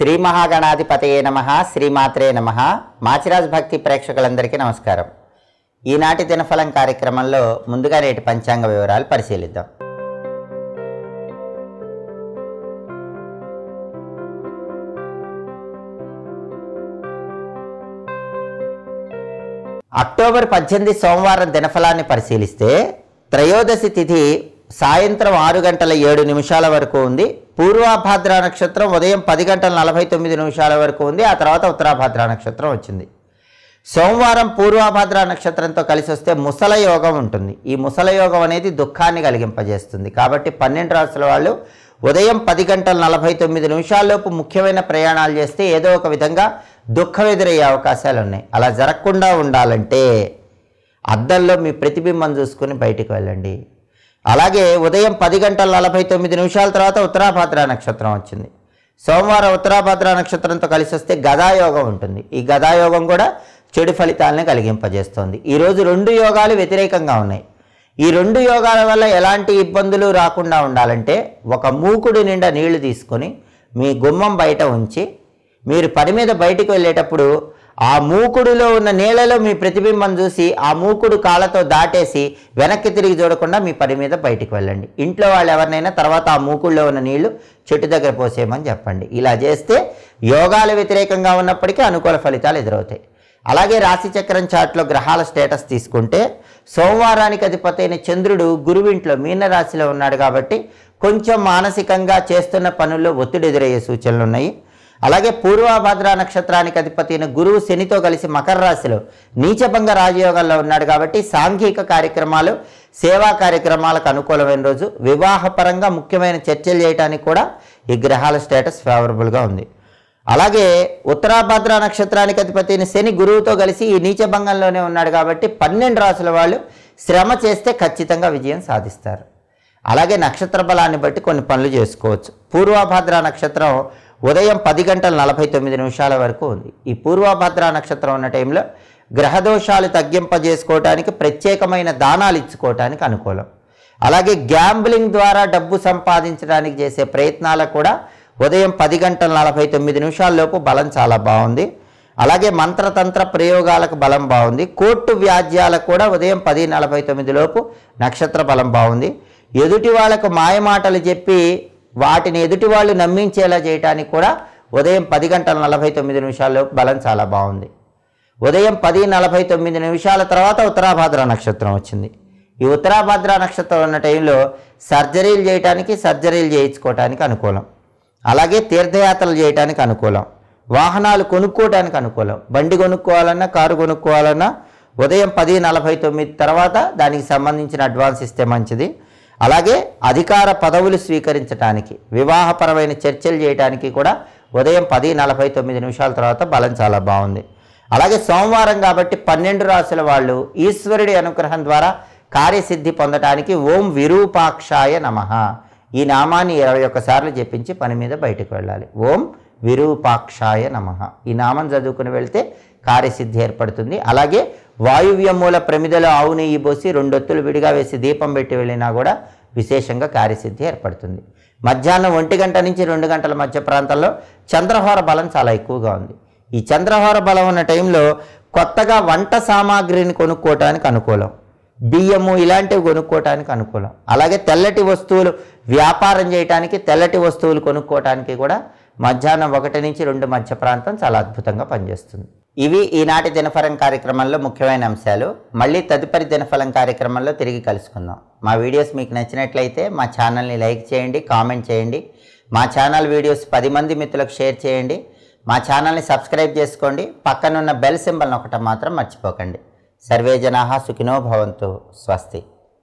శ్రీ మహాగణాధిపతయే నమ శ్రీమాత్రే నమ మాచిరాజ్ భక్తి ప్రేక్షకులందరికీ నమస్కారం ఈనాటి దినఫలం కార్యక్రమంలో ముందుగా నేటి పంచాంగ వివరాలు పరిశీలిద్దాం అక్టోబర్ పద్దెనిమిది సోమవారం దినఫలాన్ని పరిశీలిస్తే త్రయోదశి తిథి సాయంత్రం ఆరు గంటల ఏడు నిమిషాల వరకు ఉంది పూర్వభాద్ర నక్షత్రం ఉదయం పది గంటల నలభై తొమ్మిది నిమిషాల వరకు ఉంది ఆ తర్వాత ఉత్తరాభాద్ర నక్షత్రం వచ్చింది సోమవారం పూర్వభాద్ర నక్షత్రంతో కలిసి వస్తే ముసల యోగం ఉంటుంది ఈ ముసల యోగం అనేది దుఃఖాన్ని కలిగింపజేస్తుంది కాబట్టి పన్నెండు రాసుల వాళ్ళు ఉదయం పది గంటల నలభై తొమ్మిది నిమిషాల్లోపు ముఖ్యమైన ప్రయాణాలు చేస్తే ఏదో ఒక విధంగా దుఃఖం ఎదురయ్యే అవకాశాలు ఉన్నాయి అలా జరగకుండా ఉండాలంటే అద్దంలో మీ ప్రతిబింబం చూసుకుని బయటికి వెళ్ళండి అలాగే ఉదయం పది గంటల నలభై తొమ్మిది నిమిషాల తర్వాత ఉత్తరాభద్ర నక్షత్రం వచ్చింది సోమవారం ఉత్తరాభద్ర నక్షత్రంతో కలిసి వస్తే గదాయోగం ఉంటుంది ఈ గదాయోగం కూడా చెడు ఫలితాలని కలిగింపజేస్తోంది ఈరోజు రెండు యోగాలు వ్యతిరేకంగా ఉన్నాయి ఈ రెండు యోగాల వల్ల ఎలాంటి ఇబ్బందులు రాకుండా ఉండాలంటే ఒక మూకుడి నిండా నీళ్లు తీసుకొని మీ గుమ్మం బయట ఉంచి మీరు పని మీద బయటికి వెళ్ళేటప్పుడు ఆ మూకుడులో ఉన్న నీళ్ళలో మీ ప్రతిబింబం చూసి ఆ మూకుడు కాళ్ళతో దాటేసి వెనక్కి తిరిగి చూడకుండా మీ పని మీద బయటికి వెళ్ళండి ఇంట్లో వాళ్ళు ఎవరినైనా తర్వాత ఆ మూకుడులో ఉన్న నీళ్లు చెట్టు దగ్గర పోసేయమని చెప్పండి ఇలా చేస్తే యోగాలు వ్యతిరేకంగా ఉన్నప్పటికీ అనుకూల ఫలితాలు ఎదురవుతాయి అలాగే రాశిచక్రం చాట్లో గ్రహాల స్టేటస్ తీసుకుంటే సోమవారానికి అధిపతి అయిన చంద్రుడు గురువింట్లో మీనరాశిలో ఉన్నాడు కాబట్టి కొంచెం మానసికంగా చేస్తున్న పనుల్లో ఒత్తిడి ఎదురయ్యే సూచనలు ఉన్నాయి అలాగే పూర్వభద్ర నక్షత్రానికి అధిపతి అయిన గురువు శనితో కలిసి మకర రాశిలో నీచభంగ రాజయోగాల్లో ఉన్నాడు కాబట్టి సాంఘిక కార్యక్రమాలు సేవా కార్యక్రమాలకు అనుకూలమైన రోజు వివాహపరంగా ముఖ్యమైన చర్చలు చేయడానికి కూడా ఈ గ్రహాల స్టేటస్ ఫేవరబుల్గా ఉంది అలాగే ఉత్తరాభద్ర నక్షత్రానికి అధిపతి అయిన శని గురువుతో కలిసి ఈ నీచభంగంలోనే ఉన్నాడు కాబట్టి పన్నెండు రాసుల వాళ్ళు శ్రమ చేస్తే ఖచ్చితంగా విజయం సాధిస్తారు అలాగే నక్షత్ర బలాన్ని బట్టి కొన్ని పనులు చేసుకోవచ్చు పూర్వభద్ర నక్షత్రం ఉదయం పది గంటల నలభై తొమ్మిది నిమిషాల వరకు ఉంది ఈ పూర్వభద్ర నక్షత్రం ఉన్న టైంలో గ్రహదోషాలు తగ్గింపజేసుకోవటానికి ప్రత్యేకమైన దానాలు ఇచ్చుకోవటానికి అనుకూలం అలాగే గ్యాంబ్లింగ్ ద్వారా డబ్బు సంపాదించడానికి చేసే ప్రయత్నాలకు కూడా ఉదయం పది గంటల నలభై తొమ్మిది నిమిషాల్లోపు బలం చాలా బాగుంది అలాగే మంత్రతంత్ర ప్రయోగాలకు బలం బాగుంది కోర్టు వ్యాజ్యాలకు కూడా ఉదయం పది నలభై తొమ్మిది లోపు నక్షత్ర బలం బాగుంది ఎదుటి వాళ్ళకు మాయమాటలు చెప్పి వాటిని ఎదుటి వాళ్ళు నమ్మించేలా చేయడానికి కూడా ఉదయం పది గంటల నలభై తొమ్మిది నిమిషాల్లో బలం చాలా బాగుంది ఉదయం పది నలభై తొమ్మిది నిమిషాల తర్వాత ఉత్తరాభాద్ర నక్షత్రం వచ్చింది ఈ ఉత్తరాభాద్ర నక్షత్రం ఉన్న టైంలో సర్జరీలు చేయటానికి సర్జరీలు చేయించుకోవటానికి అనుకూలం అలాగే తీర్థయాత్రలు చేయటానికి అనుకూలం వాహనాలు కొనుక్కోవటానికి అనుకూలం బండి కొనుక్కోవాలన్నా కారు కొనుక్కోవాలన్నా ఉదయం పది నలభై తొమ్మిది తర్వాత దానికి సంబంధించిన అడ్వాన్స్ ఇస్తే మంచిది అలాగే అధికార పదవులు స్వీకరించడానికి వివాహపరమైన చర్చలు చేయడానికి కూడా ఉదయం పది నలభై తొమ్మిది నిమిషాల తర్వాత బలం చాలా బాగుంది అలాగే సోమవారం కాబట్టి పన్నెండు రాశుల వాళ్ళు ఈశ్వరుడి అనుగ్రహం ద్వారా కార్యసిద్ధి పొందటానికి ఓం విరూపాక్షాయ నమ ఈ నామాన్ని ఇరవై ఒక్కసార్లు జపించి పని మీద బయటకు వెళ్ళాలి ఓం విరూపాక్షాయ నమ ఈ నామం చదువుకుని వెళ్తే కార్యసిద్ధి ఏర్పడుతుంది అలాగే వాయువ్య మూల ప్రమిదలో ఆవు నెయ్యి పోసి రెండొత్తులు విడిగా వేసి దీపం పెట్టి వెళ్ళినా కూడా విశేషంగా కార్యసిద్ధి ఏర్పడుతుంది మధ్యాహ్నం ఒంటి గంట నుంచి రెండు గంటల మధ్య ప్రాంతంలో చంద్రహోర బలం చాలా ఎక్కువగా ఉంది ఈ చంద్రహోర బలం ఉన్న టైంలో కొత్తగా వంట సామాగ్రిని కొనుక్కోవటానికి అనుకూలం బియ్యము ఇలాంటివి కొనుక్కోవటానికి అనుకూలం అలాగే తెల్లటి వస్తువులు వ్యాపారం చేయటానికి తెల్లటి వస్తువులు కొనుక్కోవటానికి కూడా మధ్యాహ్నం ఒకటి నుంచి రెండు మధ్య ప్రాంతం చాలా అద్భుతంగా పనిచేస్తుంది ఇవి ఈనాటి దినఫలం కార్యక్రమంలో ముఖ్యమైన అంశాలు మళ్ళీ తదుపరి దినఫలం కార్యక్రమంలో తిరిగి కలుసుకుందాం మా వీడియోస్ మీకు నచ్చినట్లయితే మా ఛానల్ని లైక్ చేయండి కామెంట్ చేయండి మా ఛానల్ వీడియోస్ పది మంది మిత్రులకు షేర్ చేయండి మా ఛానల్ని సబ్స్క్రైబ్ చేసుకోండి పక్కనున్న బెల్ సింబల్ ఒకటం మాత్రం మర్చిపోకండి సర్వే జనా సుఖినో భవంతు స్వస్తి